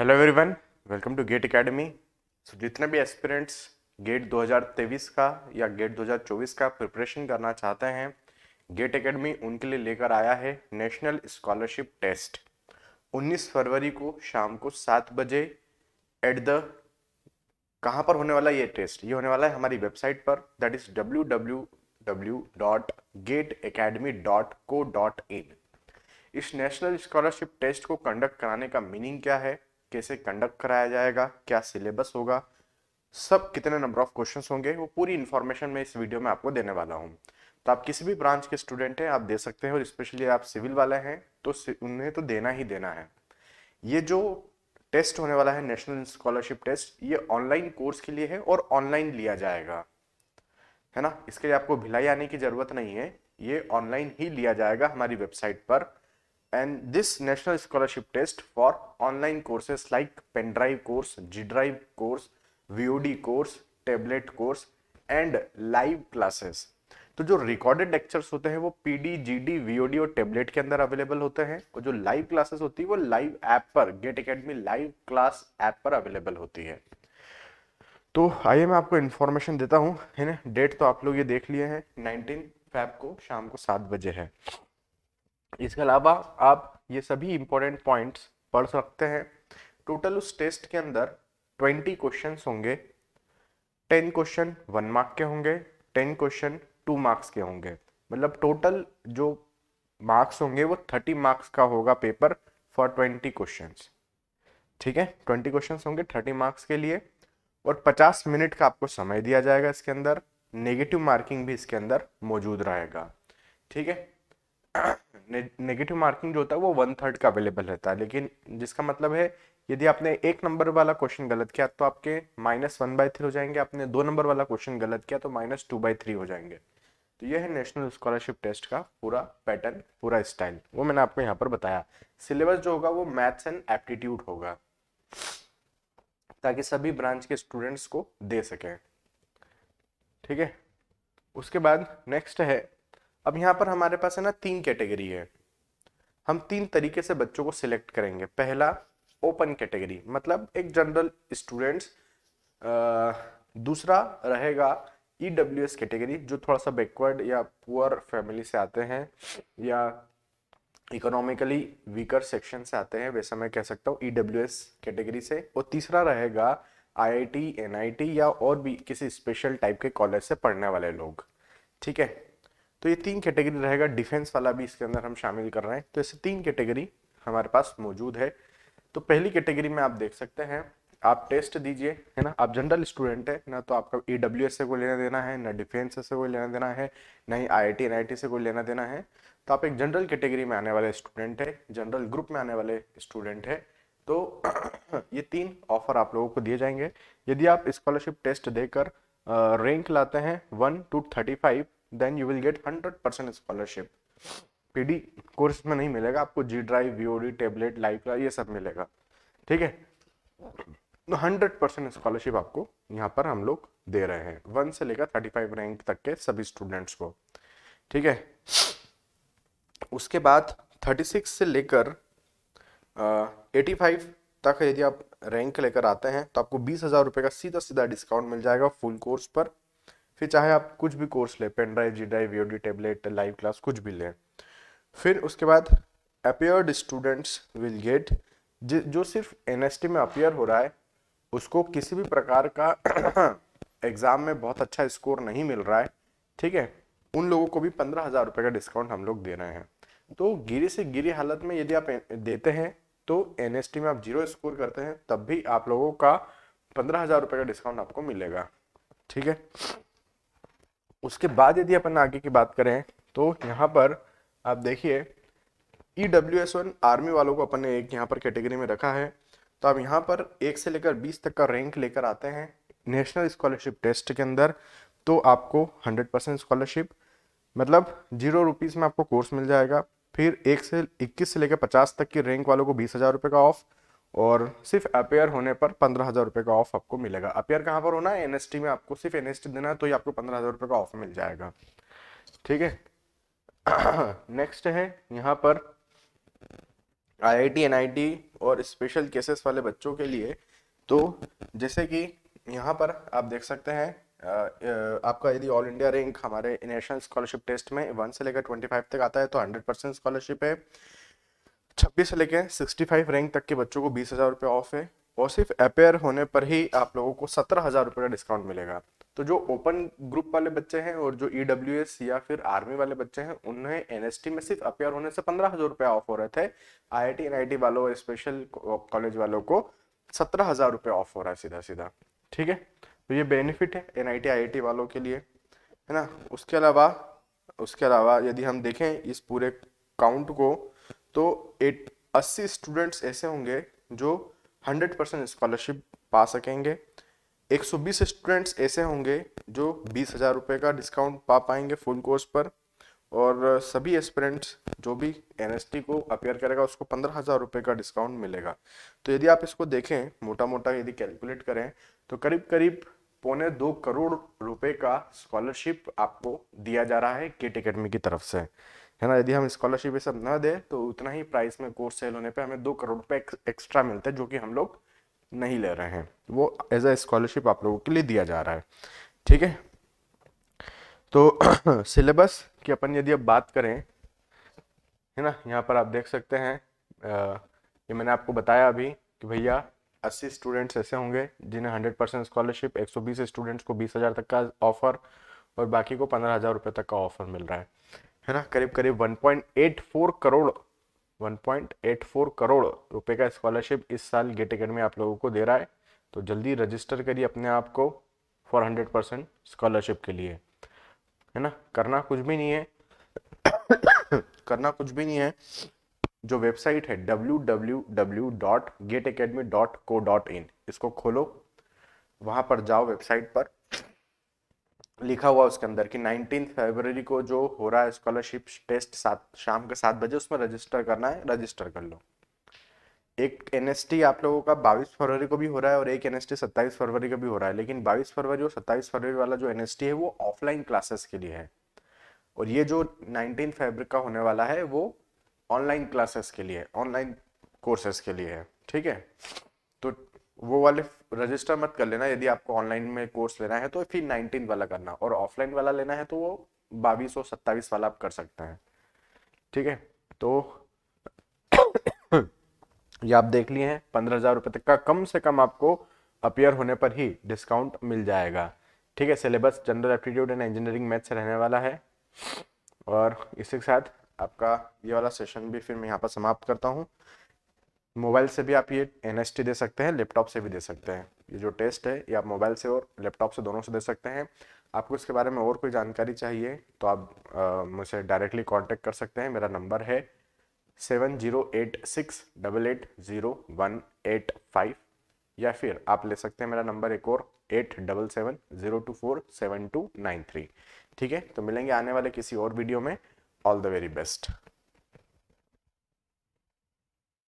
hello everyone welcome to GATE Academy so जितने भी aspirants gate 2023 का या गेट 2024 का प्रिपरेशन करना चाहते हैं गेट एकेडमी उनके लिए लेकर आया है नेशनल स्कॉलरशिप टेस्ट 19 फरवरी को शाम को सात बजे एट द कहाँ पर होने वाला ये टेस्ट ये होने वाला है हमारी वेबसाइट पर that is W W W dot GATE Academy dot co dot in इस नेशनल स्कॉलरशिप टेस्ट को कंडक्ट कराने का मीनिंग क्या है कैसे कंडक्ट कराया जाएगा क्या सिलेबस होगा सब कितने नंबर ऑफ क्वेश्चन होंगे वो पूरी इन्फॉर्मेशन मैं इस वीडियो में आपको देने वाला हूँ तो आप किसी भी ब्रांच के स्टूडेंट हैं आप दे सकते हैं और स्पेशली आप सिविल वाले हैं तो उन्हें तो देना ही देना है ये जो टेस्ट होने वाला है नेशनल स्कॉलरशिप टेस्ट ये ऑनलाइन कोर्स के लिए है और ऑनलाइन लिया जाएगा है ना इसके लिए आपको भिलाई आने की ज़रूरत नहीं है ये ऑनलाइन ही लिया जाएगा हमारी वेबसाइट पर and this national scholarship test for online courses like pen drive course g drive course vod course tablet course and live classes तो जो रिकॉर्डेड लेक्चर्स होते हैं वो P D PD GD VOD और टेबलेट के अंदर available होते हैं और जो लाइव क्लासेस होती है वो लाइव ऐप पर GATE Academy live class app पर अवेलेबल होती है तो आइए मैं आपको इन्फॉर्मेशन देता हूँ है ना डेट तो आप लोग ये देख लिए हैं नाइनटीन फैब को शाम को सात बजे है इसके अलावा आप ये सभी इंपॉर्टेंट पॉइंट्स पढ़ सकते हैं टोटल उस टेस्ट के अंदर ट्वेंटी क्वेश्चन होंगे टेन क्वेश्चन वन मार्क के होंगे टेन क्वेश्चन टू मार्क्स के होंगे मतलब टोटल जो मार्क्स होंगे वो थर्टी मार्क्स का होगा पेपर फॉर ट्वेंटी क्वेश्चन ठीक है ट्वेंटी क्वेश्चन होंगे थर्टी मार्क्स के लिए और पचास मिनट का आपको समय दिया जाएगा इसके अंदर नेगेटिव मार्किंग भी इसके अंदर मौजूद रहेगा ठीक है नेगेटिव मार्किंग जो होता है वो वन थर्ड का अवेलेबल रहता है लेकिन जिसका मतलब है यदि आपने एक नंबर वाला क्वेश्चन गलत किया तो आपके माइनस वन बाई थ्री हो जाएंगे आपने दो नंबर वाला क्वेश्चन गलत किया तो माइनस टू बाई थ्री हो जाएंगे तो यह है नेशनल स्कॉलरशिप टेस्ट का पूरा पैटर्न पूरा स्टाइल वो मैंने आपको यहाँ पर बताया सिलेबस जो होगा वो मैथ्स एंड एप्टीट्यूड होगा ताकि सभी ब्रांच के स्टूडेंट्स को दे सकें ठीक है उसके बाद नेक्स्ट है अब यहाँ पर हमारे पास है ना तीन कैटेगरी है हम तीन तरीके से बच्चों को सिलेक्ट करेंगे पहला ओपन कैटेगरी मतलब एक जनरल स्टूडेंट्स दूसरा रहेगा ई डब्ल्यू एस कैटेगरी जो थोड़ा सा बैकवर्ड या पुअर फैमिली से आते हैं या इकोनॉमिकली वीकर सेक्शन से आते हैं वैसा मैं कह सकता हूँ ई डब्ल्यू एस कैटेगरी से और तीसरा रहेगा आई टी या और भी किसी स्पेशल टाइप के कॉलेज से पढ़ने वाले लोग ठीक है तो ये तीन कैटेगरी रहेगा डिफेंस वाला भी इसके अंदर हम शामिल कर रहे हैं तो ऐसे तीन कैटेगरी हमारे पास मौजूद है तो पहली कैटेगरी में आप देख सकते हैं आप टेस्ट दीजिए है ना आप जनरल स्टूडेंट है ना तो आपका ई डब्ल्यू एस से कोई लेना देना है ना डिफेंस से कोई लेना देना है ना ही I I T N I T से कोई लेना देना है तो आप एक जनरल कैटेगरी में आने वाले स्टूडेंट है जनरल ग्रुप में आने वाले स्टूडेंट है तो ये तीन ऑफर आप लोगों को दिए जाएंगे यदि आप स्कॉलरशिप टेस्ट देकर रैंक लाते हैं one two thirty five then you will get hundred percent scholarship PD course में नहीं मिलेगा आपको G drive VOD tablet life ये सब मिलेगा ठीक है तो हंड्रेड परसेंट स्कॉलरशिप आपको यहाँ पर हम लोग दे रहे हैं वन से लेकर थर्टी फाइव रैंक तक के सभी स्टूडेंट्स को ठीक है उसके बाद थर्टी सिक्स से लेकर एटी फाइव तक यदि आप रैंक लेकर आते हैं तो आपको बीस हज़ार रुपये का सीधा सीधा डिस्काउंट मिल जाएगा फुल कोर्स पर फिर चाहे आप कुछ भी कोर्स लें pen drive G drive V OD tablet live class कुछ भी लें फिर उसके बाद अपेयर्ड स्टूडेंट्स विल गेट जो सिर्फ एन में अपेयर हो रहा है उसको किसी भी प्रकार का एग्ज़ाम में बहुत अच्छा स्कोर नहीं मिल रहा है ठीक है उन लोगों को भी पंद्रह हज़ार रुपये का डिस्काउंट हम लोग दे रहे हैं तो गिरी से गिरी हालत में यदि आप देते हैं तो एन में आप जीरो स्कोर करते हैं तब भी आप लोगों का पंद्रह हज़ार रुपये का डिस्काउंट आपको मिलेगा ठीक है उसके बाद यदि अपन आगे की बात करें तो यहाँ पर आप देखिए E W S one army वालों को अपन ने एक यहाँ पर कैटेगरी में रखा है तो आप यहाँ पर एक से लेकर बीस तक का रैंक लेकर आते हैं नेशनल स्कॉलरशिप टेस्ट के अंदर तो आपको हंड्रेड परसेंट स्कॉलरशिप मतलब जीरो रुपीज़ में आपको कोर्स मिल जाएगा फिर एक से इक्कीस से लेकर पचास तक की रैंक वालों को बीस हज़ार रुपये का ऑफ़ और सिर्फ अपेयर होने पर पंद्रह हज़ार रुपये का ऑफ आपको मिलेगा अपेयर कहाँ पर होना है एन में आपको सिर्फ एन देना है तो ये आपको पंद्रह हज़ार रुपये का ऑफ मिल जाएगा ठीक है नेक्स्ट है यहाँ पर आईआईटी एनआईटी और स्पेशल केसेस वाले बच्चों के लिए तो जैसे कि यहाँ पर आप देख सकते हैं आपका यदि ऑल इंडिया रैंक हमारे नेशनल स्कॉलरशिप टेस्ट में वन से लेकर ट्वेंटी फाइव तक आता है तो हंड्रेड परसेंट स्कॉलरशिप है छब्बीस से लेके 65 रैंक तक के बच्चों को बीस हज़ार रुपये ऑफ है और सिर्फ अपेयर होने पर ही आप लोगों को सत्रह हज़ार रुपये का डिस्काउंट मिलेगा तो जो ओपन ग्रुप वाले बच्चे हैं और जो ई e या फिर आर्मी वाले बच्चे हैं उन्हें एन में सिर्फ अपेयर होने से पंद्रह हज़ार रुपये ऑफ हो रहे थे आई आई वालों और स्पेशल कॉलेज वालों को सत्रह हज़ार रुपये ऑफ हो रहा है सीधा सीधा ठीक है तो ये बेनिफिट है एन आई वालों के लिए है ना उसके अलावा उसके अलावा यदि हम देखें इस पूरे काउंट को तो एट अस्सी स्टूडेंट्स ऐसे होंगे जो 100 परसेंट स्कॉलरशिप पा सकेंगे 120 स्टूडेंट्स ऐसे होंगे जो बीस हज़ार रुपये का डिस्काउंट पा पाएंगे फुल कोर्स पर और सभी एस्पिरेंट्स जो भी एन को अपेयर करेगा उसको पंद्रह हज़ार रुपये का डिस्काउंट मिलेगा तो यदि आप इसको देखें मोटा मोटा यदि कैलकुलेट करें तो करीब करीब पौने दो करोड़ रुपए का स्कॉलरशिप आपको दिया जा रहा है केट अकेडमी की तरफ से है ना यदि हम स्कॉलरशिप ये सब न दें तो उतना ही प्राइस में कोर्स सेल होने पर हमें दो करोड़ रुपये एक्स्ट्रा मिलता है जो कि हम लोग नहीं ले रहे हैं वो एज अ स्कॉलरशिप आप लोगों के लिए दिया जा रहा है ठीक है तो सिलेबस की अपन यदि अब बात करें है ना यहाँ पर आप देख सकते हैं ये मैंने आपको बताया अभी कि भैया 80 स्टूडेंट्स ऐसे होंगे जिन्हें 100 परसेंट स्कॉलरशिप 120 स्टूडेंट्स को 20,000 तक का ऑफर और बाकी को पंद्रह हज़ार रुपये तक का ऑफर मिल रहा है है ना करीब करीब 1.84 करोड़ 1.84 करोड़ रुपए का स्कॉलरशिप इस साल गेट अकेडमी आप लोगों को दे रहा है तो जल्दी रजिस्टर करिए अपने आप को फोर हंड्रेड परसेंट स्कॉलरशिप के लिए है ना करना कुछ भी नहीं है करना कुछ भी नहीं है जो वेबसाइट है www.gateacademy.co.in इसको खोलो वहाँ पर जाओ वेबसाइट पर लिखा हुआ उसके अंदर कि नाइनटीन फरवरी को जो हो रहा है स्कॉलरशिप टेस्ट सात शाम के सात बजे उसमें रजिस्टर करना है रजिस्टर कर लो एक एन आप लोगों का बाईस फरवरी को भी हो रहा है और एक एन एस सत्ताईस फरवरी को भी हो रहा है लेकिन बाईस फरवरी और सत्ताईस फरवरी वाला जो एन है वो ऑफलाइन क्लासेस के लिए है और ये जो नाइनटीन फेबर का होने वाला है वो ऑनलाइन क्लासेस के लिए ऑनलाइन कोर्सेस के लिए है ठीक है तो वो वाले रजिस्टर मत कर लेना यदि आपको ऑनलाइन में कोर्स लेना है तो फिर नाइनटीन वाला करना और ऑफलाइन वाला लेना है तो वो बाईस और सत्ताईस वाला आप कर सकते हैं ठीक है तो ये आप देख लिए हैं पंद्रह हज़ार रुपये तक का कम से कम आपको अपियर होने पर ही डिस्काउंट मिल जाएगा ठीक है syllabus general aptitude and engineering math से रहने वाला है और इसी के साथ आपका ये वाला सेशन भी फिर मैं यहाँ पर समाप्त करता हूँ मोबाइल से भी आप ये एन दे सकते हैं लैपटॉप से भी दे सकते हैं ये जो टेस्ट है ये आप मोबाइल से और लैपटॉप से दोनों से दे सकते हैं आपको इसके बारे में और कोई जानकारी चाहिए तो आप मुझसे डायरेक्टली कांटेक्ट कर सकते हैं मेरा नंबर है seven zero eight six double eight zero one eight five या फिर आप ले सकते हैं मेरा नंबर एक और eight double seven zero two four seven two nine three ठीक है तो मिलेंगे आने वाले किसी और वीडियो में ऑल द वेरी बेस्ट